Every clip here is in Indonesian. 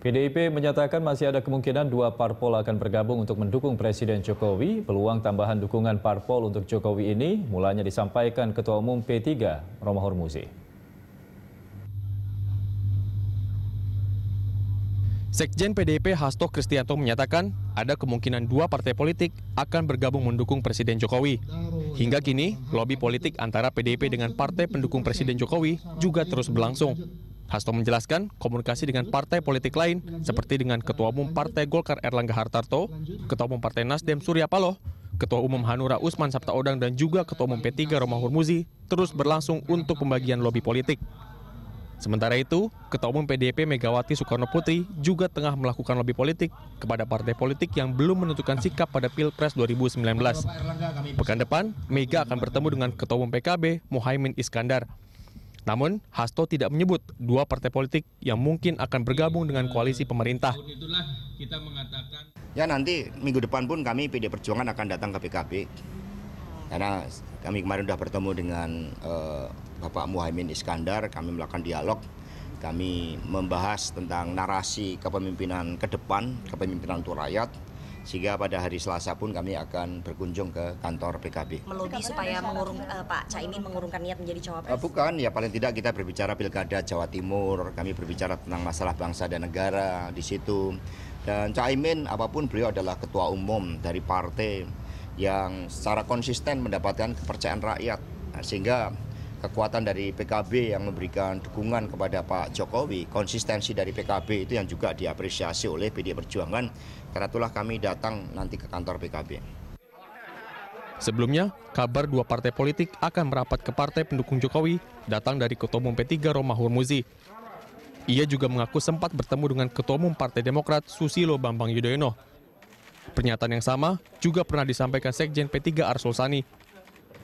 PDIP menyatakan masih ada kemungkinan dua parpol akan bergabung untuk mendukung Presiden Jokowi. Peluang tambahan dukungan parpol untuk Jokowi ini mulanya disampaikan Ketua Umum P3, Roma Hormuzi. Sekjen PDIP Hasto Kristianto menyatakan ada kemungkinan dua partai politik akan bergabung mendukung Presiden Jokowi. Hingga kini, lobi politik antara PDIP dengan partai pendukung Presiden Jokowi juga terus berlangsung. Hasto menjelaskan komunikasi dengan partai politik lain seperti dengan Ketua Umum Partai Golkar Erlangga Hartarto, Ketua Umum Partai Nasdem Surya Paloh, Ketua Umum Hanura Usman Sabtaodang dan juga Ketua Umum P3 Romahur Muzi terus berlangsung untuk pembagian lobi politik. Sementara itu, Ketua Umum PDIP Megawati Soekarno Putri juga tengah melakukan lobi politik kepada partai politik yang belum menentukan sikap pada Pilpres 2019. Pekan depan, Mega akan bertemu dengan Ketua Umum PKB Muhaimin Iskandar namun hasto tidak menyebut dua partai politik yang mungkin akan bergabung dengan koalisi pemerintah. Ya nanti minggu depan pun kami PD Perjuangan akan datang ke PKB karena kami kemarin sudah bertemu dengan uh, Bapak Muhaimin Iskandar, kami melakukan dialog, kami membahas tentang narasi kepemimpinan ke depan, kepemimpinan untuk rakyat, sehingga pada hari Selasa pun kami akan berkunjung ke kantor PKB. Melobi supaya mengurung uh, Pak Caimin mengurungkan niat menjadi cawapres? Uh, bukan, ya paling tidak kita berbicara pilkada Jawa Timur, kami berbicara tentang masalah bangsa dan negara di situ. Dan Caimin apapun beliau adalah ketua umum dari partai yang secara konsisten mendapatkan kepercayaan rakyat, nah, sehingga kekuatan dari PKB yang memberikan dukungan kepada Pak Jokowi, konsistensi dari PKB itu yang juga diapresiasi oleh PD Perjuangan. Karena itulah kami datang nanti ke kantor PKB. Sebelumnya, kabar dua partai politik akan merapat ke partai pendukung Jokowi datang dari Ketua Umum P3 Roma Hurmuzi. Ia juga mengaku sempat bertemu dengan Ketua Umum Partai Demokrat Susilo Bambang Yudhoyono. Pernyataan yang sama juga pernah disampaikan Sekjen P3 Arsul Sani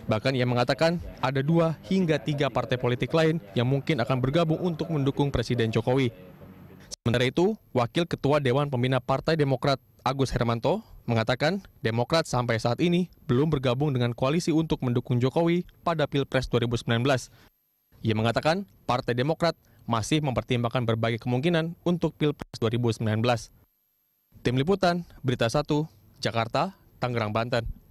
Bahkan ia mengatakan ada dua hingga tiga partai politik lain yang mungkin akan bergabung untuk mendukung Presiden Jokowi. Sementara itu, Wakil Ketua Dewan Pembina Partai Demokrat Agus Hermanto mengatakan Demokrat sampai saat ini belum bergabung dengan koalisi untuk mendukung Jokowi pada Pilpres 2019. Ia mengatakan Partai Demokrat masih mempertimbangkan berbagai kemungkinan untuk Pilpres 2019. Tim Liputan, Berita 1, Jakarta, Tangerang, Banten.